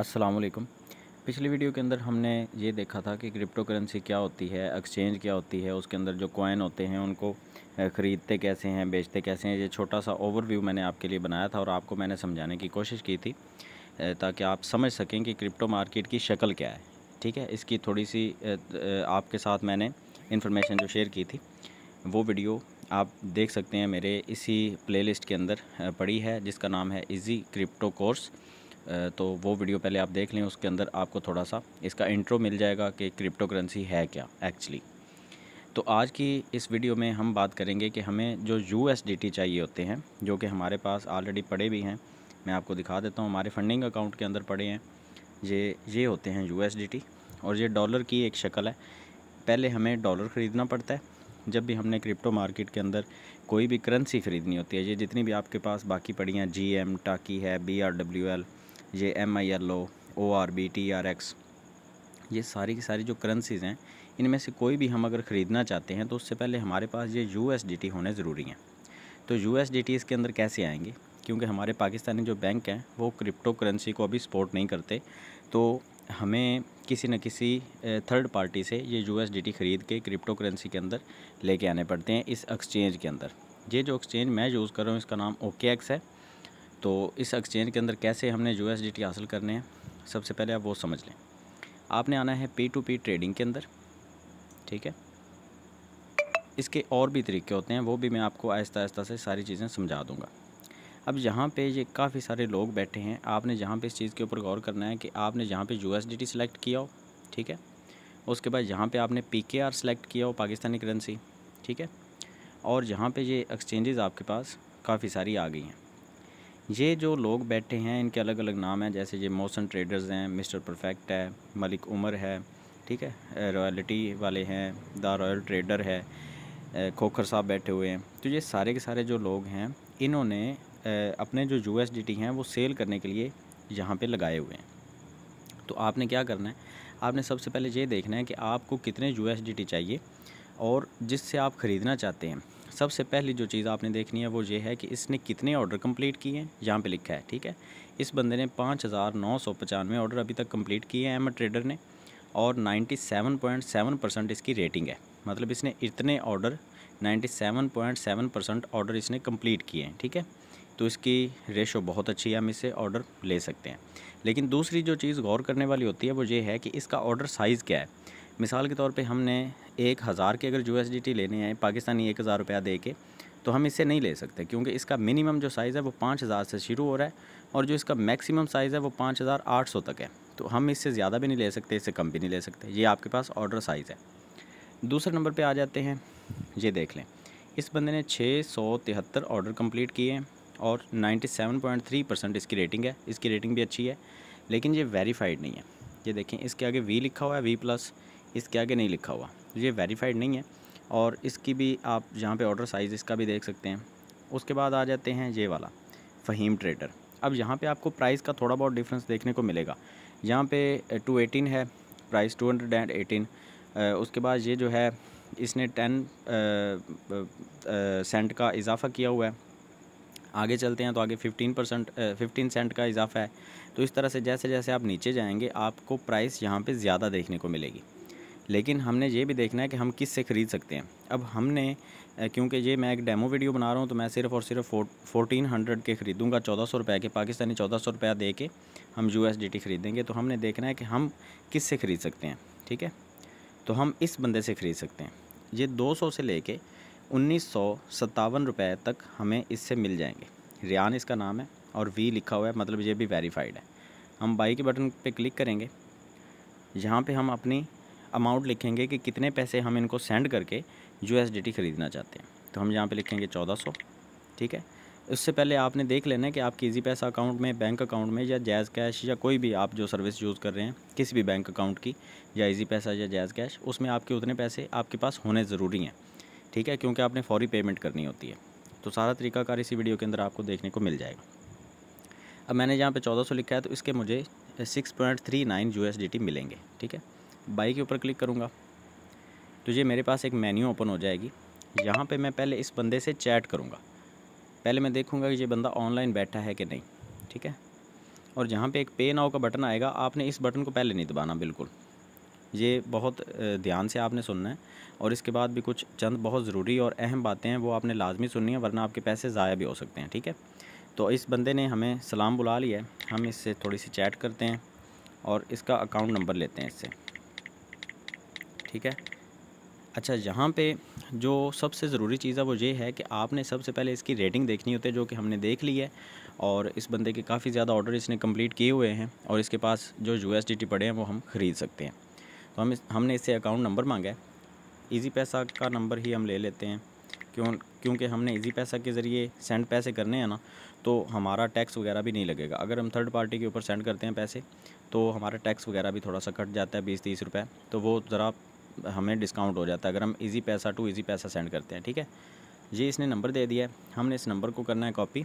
अस्सलाम वालेकुम पिछली वीडियो के अंदर हमने ये देखा था कि क्रिप्टो करेंसी क्या होती है एक्सचेंज क्या होती है उसके अंदर जो कॉइन होते हैं उनको ख़रीदते कैसे हैं बेचते कैसे हैं ये छोटा सा ओवरव्यू मैंने आपके लिए बनाया था और आपको मैंने समझाने की कोशिश की थी ताकि आप समझ सकें कि क्रिप्टो मार्केट की शक्ल क्या है ठीक है इसकी थोड़ी सी आपके साथ मैंने इन्फॉर्मेशन जो शेयर की थी वो वीडियो आप देख सकते हैं मेरे इसी प्लेलिस्ट के अंदर पड़ी है जिसका नाम है इजी क्रिप्टो कोर्स तो वो वीडियो पहले आप देख लें उसके अंदर आपको थोड़ा सा इसका इंट्रो मिल जाएगा कि क्रिप्टो करेंसी है क्या एक्चुअली तो आज की इस वीडियो में हम बात करेंगे कि हमें जो यू चाहिए होते हैं जो कि हमारे पास ऑलरेडी पड़े भी हैं मैं आपको दिखा देता हूँ हमारे फंडिंग अकाउंट के अंदर पड़े हैं ये ये होते हैं यू और ये डॉलर की एक शक्ल है पहले हमें डॉलर ख़रीदना पड़ता है जब भी हमने क्रिप्टो मार्केट के अंदर कोई भी करेंसी ख़रीदनी होती है ये जितनी भी आपके पास बाकी पड़ी हैं जी एम टाकी है बी आर डब्ल्यू एल ये M I L O O R B T R X ये सारी की सारी जो करेंसीज़ हैं इनमें से कोई भी हम अगर ख़रीदना चाहते हैं तो उससे पहले हमारे पास ये यू एस डी टी होने ज़रूरी हैं तो यू एस डी टी इसके अंदर कैसे आएंगे क्योंकि हमारे पाकिस्तानी जो बैंक हैं वो क्रिप्टो करेंसी को अभी सपोर्ट नहीं करते तो हमें किसी न किसी थर्ड पार्टी से ये यू एस डी टी ख़रीद के क्रिप्टो करेंसी के अंदर लेके आने पड़ते हैं इस एक्सचेंज के अंदर ये जो एक्सचेंज मैं यूज़ कर रहा हूँ इसका नाम ओके एक्स है तो इस एक्सचेंज के अंदर कैसे हमने यू हासिल करने हैं सबसे पहले आप वो समझ लें आपने आना है पी टू पी ट्रेडिंग के अंदर ठीक है इसके और भी तरीके होते हैं वो भी मैं आपको आहिस्ता आहिस्ता से सारी चीज़ें समझा दूँगा अब यहाँ पे ये काफ़ी सारे लोग बैठे हैं आपने जहाँ पे इस चीज़ के ऊपर गौर करना है कि आपने जहाँ पे यू सेलेक्ट किया हो ठीक है उसके बाद जहाँ पे आपने पी के आर सेलेक्ट किया हो पाकिस्तानी करेंसी ठीक है और जहाँ पे ये एक्सचेंजेस आपके पास काफ़ी सारी आ गई हैं ये जो लोग बैठे हैं इनके अलग अलग नाम हैं जैसे ये मौसम ट्रेडर्स हैं मिस्टर परफेक्ट है मलिक उमर है ठीक है रॉयल्टी वाले हैं द रॉयल ट्रेडर है खोखर साहब बैठे हुए हैं तो ये सारे के सारे जो लोग हैं इन्होंने अपने जो यू हैं वो सेल करने के लिए यहाँ पर लगाए हुए हैं तो आपने क्या करना है आपने सबसे पहले ये देखना है कि आपको कितने यू चाहिए और जिससे आप ख़रीदना चाहते हैं सबसे पहली जो चीज़ आपने देखनी है वो ये है कि इसने कितने ऑर्डर कंप्लीट किए हैं यहाँ पे लिखा है ठीक है इस बंदे ने पाँच हज़ार नौ सौ पचानवे ऑर्डर अभी तक कंप्लीट किए हैं एम ट्रेडर ने और ninety seven point seven percent इसकी रेटिंग है मतलब इसने इतने order ninety seven point seven percent order इसने कम्प्लीट किए हैं ठीक है तो इसकी रेशो बहुत अच्छी है हम इसे ऑर्डर ले सकते हैं लेकिन दूसरी जो चीज़ गौर करने वाली होती है वो ये है कि इसका ऑर्डर साइज़ क्या है मिसाल के तौर पे हमने एक हज़ार के अगर टी लेने हैं पाकिस्तानी एक हज़ार रुपया दे के तो हम इससे नहीं ले सकते क्योंकि इसका मिनिमम जो साइज़ है वो पाँच हज़ार से शुरू हो रहा है और जो इसका मैक्सिमम साइज़ है वो पाँच हज़ार आठ सौ तक है तो हम इससे ज़्यादा भी नहीं ले सकते इससे कम भी नहीं ले सकते ये आपके पास ऑर्डर साइज़ है दूसरे नंबर पर आ जाते हैं ये देख लें इस बंदे ने छः सौ तिहत्तर ऑर्डर कम्प्लीट किए हैं और थ्री परसेंट इसकी रेटिंग है इसकी रेटिंग भी अच्छी है लेकिन ये वेरीफाइड नहीं है ये देखें इसके आगे वी लिखा हुआ है वी प्लस इसके आगे नहीं लिखा हुआ ये वेरीफाइड नहीं है और इसकी भी आप जहाँ पे ऑर्डर साइज़ इसका भी देख सकते हैं उसके बाद आ जाते हैं ये वाला फ़हीम ट्रेडर अब यहाँ पे आपको प्राइस का थोड़ा बहुत डिफरेंस देखने को मिलेगा यहाँ पे टू एटीन है price two hundred and eighteen उसके बाद ये जो है इसने टेन सेंट का इजाफा किया हुआ है आगे चलते हैं तो आगे फिफ्टीन परसेंट फिफ्टीन सेंट का इजाफा है तो इस तरह से जैसे जैसे आप नीचे जाएंगे आपको प्राइस यहाँ पे ज़्यादा देखने को मिलेगी लेकिन हमने ये भी देखना है कि हम किस से ख़रीद सकते हैं अब हमने क्योंकि ये मैं एक डेमो वीडियो बना रहा हूँ तो मैं सिर्फ़ और सिर्फ फोर्टीन हंड्रेड के ख़रीदूँगा चौदह सौ रुपये के पाकिस्तानी चौदह सौ रुपया दे के हम यू एस डी टी ख़रीदेंगे तो हमने देखना है कि हम किस से ख़रीद सकते हैं ठीक है तो हम इस बंदे से ख़रीद सकते हैं ये दो सौ से ले कर उन्नीस सौ सत्तावन रुपये तक हमें इससे मिल जाएंगे रियान इसका नाम है और वी लिखा हुआ है मतलब ये भी वेरीफाइड है हम बाई के बटन पर क्लिक करेंगे यहाँ पे हम अपनी अमाउंट लिखेंगे कि कितने पैसे हम इनको सेंड करके यू ख़रीदना चाहते हैं तो हम यहाँ पर लिखेंगे चौदह ठीक है उससे पहले आपने देख लेना है कि आपके ईजी पैसा अकाउंट में बैंक अकाउंट में या जैज़ कैश या कोई भी आप जो सर्विस यूज़ कर रहे हैं किसी भी बैंक अकाउंट की या ईजी पैसा या जैज़ कैश उसमें आपके उतने पैसे आपके पास होने ज़रूरी हैं ठीक है क्योंकि आपने फौरी पेमेंट करनी होती है तो सारा तरीकाकार इसी वीडियो के अंदर आपको देखने को मिल जाएगा अब मैंने यहाँ पे 1400 लिखा है तो इसके मुझे 6.39 पॉइंट मिलेंगे ठीक है बाई के ऊपर क्लिक करूँगा तो ये मेरे पास एक मेन्यू ओपन हो जाएगी यहाँ पे मैं पहले इस बंदे से चैट करूँगा पहले मैं देखूँगा कि ये बंदा ऑनलाइन बैठा है कि नहीं ठीक है और जहाँ पे एक पे नाव का बटन आएगा आपने इस बटन को पहले नहीं दबाना बिल्कुल ये बहुत ध्यान से आपने सुनना है और इसके बाद भी कुछ चंद बहुत ज़रूरी और अहम बातें हैं वो आपने लाजमी सुननी है वरना आपके पैसे ज़ाया भी हो सकते हैं ठीक है तो इस बंदे ने हमें सलाम बुला लिया है हम इससे थोड़ी सी चैट करते हैं और इसका अकाउंट नंबर लेते हैं इससे ठीक है अच्छा यहाँ पे जो सबसे ज़रूरी चीज़ है वो ये है कि आपने सबसे पहले इसकी रेटिंग देखनी होती है जो कि हमने देख ली है और इस बंदे के काफ़ी ज़्यादा ऑर्डर इसने कंप्लीट किए हुए हैं और इसके पास जो यू पड़े हैं वो हम ख़रीद सकते हैं तो हम इस, हमने इससे अकाउंट नंबर मांगा है ईज़ी पैसा का नंबर ही हम ले लेते हैं क्यों क्योंकि हमने ईजी पैसा के ज़रिए सेंड पैसे करने हैं ना तो हमारा टैक्स वगैरह भी नहीं लगेगा अगर हम थर्ड पार्टी के ऊपर सेंड करते हैं पैसे तो हमारा टैक्स वगैरह भी थोड़ा सा कट जाता है बीस तीस रुपये तो वो ज़रा हमें डिस्काउंट हो जाता है अगर हम इजी पैसा टू इजी पैसा सेंड करते हैं ठीक है जी इसने नंबर दे दिया है हमने इस नंबर को करना है कॉपी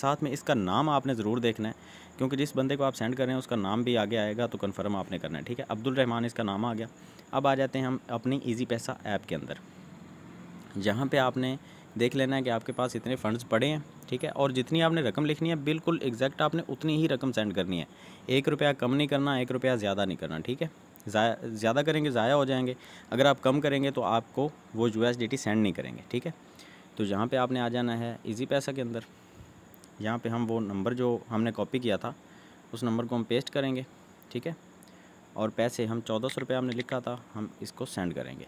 साथ में इसका नाम आपने ज़रूर देखना है क्योंकि जिस बंदे को आप सेंड कर रहे हैं उसका नाम भी आगे आएगा तो कन्फर्म आपने करना है ठीक है अब्दुल रहमान इसका नाम आ गया अब आ जाते हैं हम अपनी ईजी पैसा ऐप के अंदर जहाँ पर आपने देख लेना है कि आपके पास इतने फ़ंड्स पड़े हैं ठीक है और जितनी आपने रकम लिखनी है बिल्कुल एग्जैक्ट आपने उतनी ही रकम सेंड करनी है एक रुपया कम नहीं करना एक रुपया ज़्यादा नहीं करना ठीक है ज़्यादा करेंगे ज़ाया हो जाएंगे अगर आप कम करेंगे तो आपको वो यू सेंड नहीं करेंगे ठीक है तो यहाँ पर आपने आ जाना है इजी पैसा के अंदर यहाँ पर हम वो नंबर जो हमने कॉपी किया था उस नंबर को हम पेस्ट करेंगे ठीक है और पैसे हम चौदह सौ रुपये हमने लिखा था हम इसको सेंड करेंगे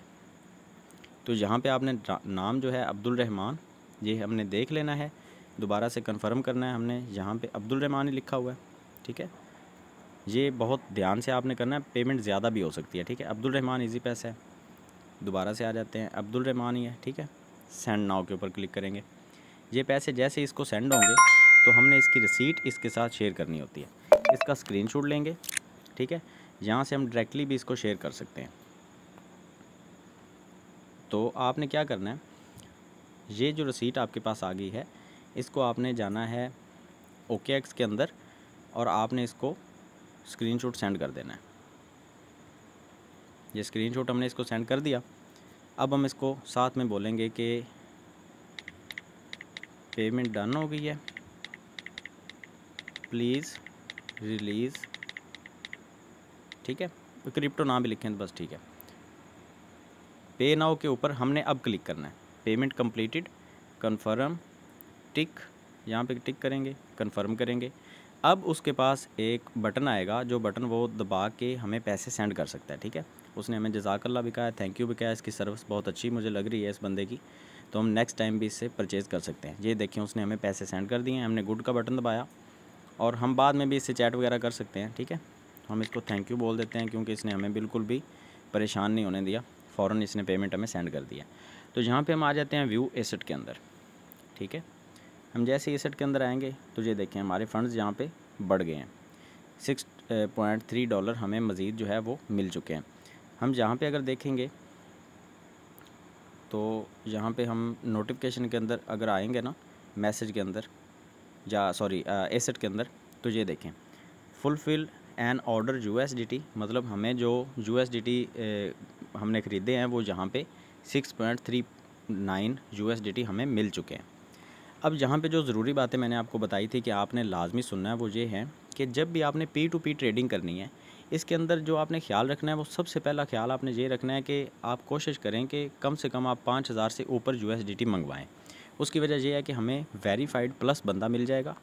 तो यहाँ पे आपने नाम जो है अब्दुल रहमान ये हमने देख लेना है दोबारा से कंफर्म करना है हमने यहाँ पे अब्दुल रहमान ही लिखा हुआ है ठीक है ये बहुत ध्यान से आपने करना है पेमेंट ज़्यादा भी हो सकती है ठीक है अब्दुल रहमान ईजी पैसा है दोबारा से आ जाते हैं अब्दुल रहमान ही है ठीक है सेंड नाव के ऊपर क्लिक करेंगे ये पैसे जैसे इसको सेंड होंगे तो हमने इसकी रिसीट इसके साथ शेयर करनी होती है इसका स्क्रीन लेंगे ठीक है यहाँ से हम डायरेक्टली भी इसको शेयर कर सकते हैं तो आपने क्या करना है ये जो रसीट आपके पास आ गई है इसको आपने जाना है ओके एक्स के अंदर और आपने इसको स्क्रीनशॉट सेंड कर देना है ये स्क्रीनशॉट हमने इसको सेंड कर दिया अब हम इसको साथ में बोलेंगे कि पेमेंट डन हो गई है प्लीज़ रिलीज़ ठीक है क्रिप्टो नाम भी लिखें तो बस ठीक है पे नाउ के ऊपर हमने अब क्लिक करना है पेमेंट कंप्लीटेड कंफर्म टिक यहाँ पे टिक करेंगे कंफर्म करेंगे अब उसके पास एक बटन आएगा जो बटन वो दबा के हमें पैसे सेंड कर सकता है ठीक है उसने हमें जजाकल्ला भी कहा थैंक यू भी कहा है इसकी सर्विस बहुत अच्छी मुझे लग रही है इस बंदे की तो हम नेक्स्ट टाइम भी इससे परचेज़ कर सकते हैं ये देखें उसने हमें पैसे सेंड कर दिए हैं हमने गुड का बटन दबाया और हम बाद में भी इससे चैट वगैरह कर सकते हैं ठीक है हम इसको थैंक यू बोल देते हैं क्योंकि इसने हमें बिल्कुल भी परेशान नहीं होने दिया फ़ौर इसने पेमेंट हमें सेंड कर दिया तो यहाँ पर हम आ जाते हैं व्यू एसेट के अंदर ठीक है हम जैसे ही एसेट के अंदर आएंगे तो ये देखें हमारे फंड्स यहाँ पे बढ़ गए हैं सिक्स पॉइंट थ्री डॉलर हमें मज़ीद जो है वो मिल चुके हैं हम यहाँ पे अगर देखेंगे तो यहाँ पे हम नोटिफिकेशन के अंदर अगर आएंगे ना मैसेज के अंदर या सॉरी एसेट के अंदर तो ये देखें फुलफ़िल एन ऑर्डर यू मतलब हमें जो यू हमने ख़रीदे हैं वो यहाँ पर सिक्स पॉइंट हमें मिल चुके हैं अब यहाँ पे जो ज़रूरी बातें मैंने आपको बताई थी कि आपने लाजमी सुनना है वो ये है कि जब भी आपने पी टू पी ट्रेडिंग करनी है इसके अंदर जो आपने ख्याल रखना है वो सबसे पहला ख्याल आपने ये रखना है कि आप कोशिश करें कि कम से कम आप पाँच हज़ार से ऊपर यू एस डी टी मंगवाएँ उसकी वजह यह है कि हमें वेरीफाइड प्लस बंदा मिल जाएगा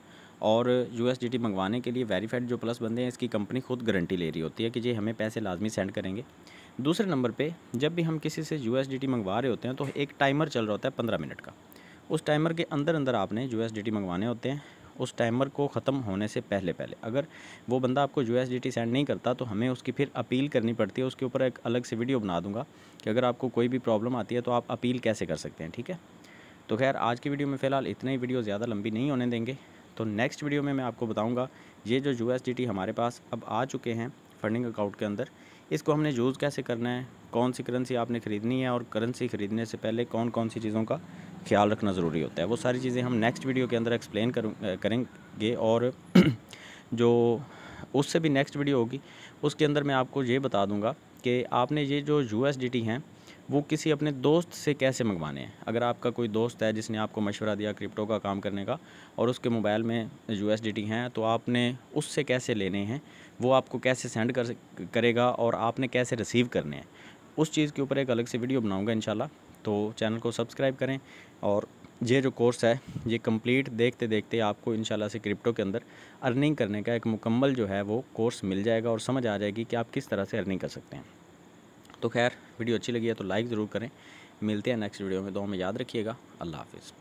और यू एस डी टी मंगवाने के लिए वेरीफाइड जो प्लस बंदे हैं इसकी कंपनी खुद गारंटी ले रही होती है कि ये हमें पैसे लाजमी सेंड करेंगे दूसरे नंबर पे जब भी हम किसी से यू एस डी टी मंगवा रहे होते हैं तो एक टाइमर चल रहा होता है पंद्रह मिनट का उस टाइमर के अंदर अंदर आपने यू मंगवाने होते हैं उस टाइमर को ख़त्म होने से पहले पहले अगर वो बंदा आपको यू सेंड नहीं करता तो हमें उसकी फिर अपील करनी पड़ती है उसके ऊपर एक अलग से वीडियो बना दूंगा कि अगर आपको कोई भी प्रॉब्लम आती है तो आप अपील कैसे कर सकते हैं ठीक है तो खैर आज की वीडियो में फ़िलहाल इतना ही वीडियो ज़्यादा लंबी नहीं होने देंगे तो नेक्स्ट वीडियो में मैं आपको बताऊँगा ये जो यू हमारे पास अब आ चुके हैं फंडिंग अकाउंट के अंदर इसको हमने यूज़ कैसे करना है कौन सी करेंसी आपने ख़रीदनी है और करेंसी ख़रीदने से पहले कौन कौन सी चीज़ों का ख्याल रखना ज़रूरी होता है वो सारी चीज़ें हम नेक्स्ट वीडियो के अंदर एक्सप्लेन कर, करेंगे और जो उससे भी नेक्स्ट वीडियो होगी उसके अंदर मैं आपको ये बता दूंगा कि आपने ये जो यू हैं वो किसी अपने दोस्त से कैसे मंगवाने हैं अगर आपका कोई दोस्त है जिसने आपको मशवरा दिया क्रिप्टो का काम करने का और उसके मोबाइल में यू हैं तो आपने उससे कैसे लेने हैं वो आपको कैसे सेंड कर करेगा और आपने कैसे रिसीव करने हैं उस चीज़ के ऊपर एक अलग से वीडियो बनाऊँगा इन तो चैनल को सब्सक्राइब करें और ये जो कोर्स है ये कंप्लीट देखते देखते आपको इन से क्रिप्टो के अंदर अर्निंग करने का एक मुकम्मल जो है वो कोर्स मिल जाएगा और समझ आ जाएगी कि आप किस तरह से अर्निंग कर सकते हैं तो खैर वीडियो अच्छी लगी है तो लाइक ज़रूर करें मिलते हैं नेक्स्ट वीडियो में दो हमें याद रखिएगा अल्लाह हाफिज़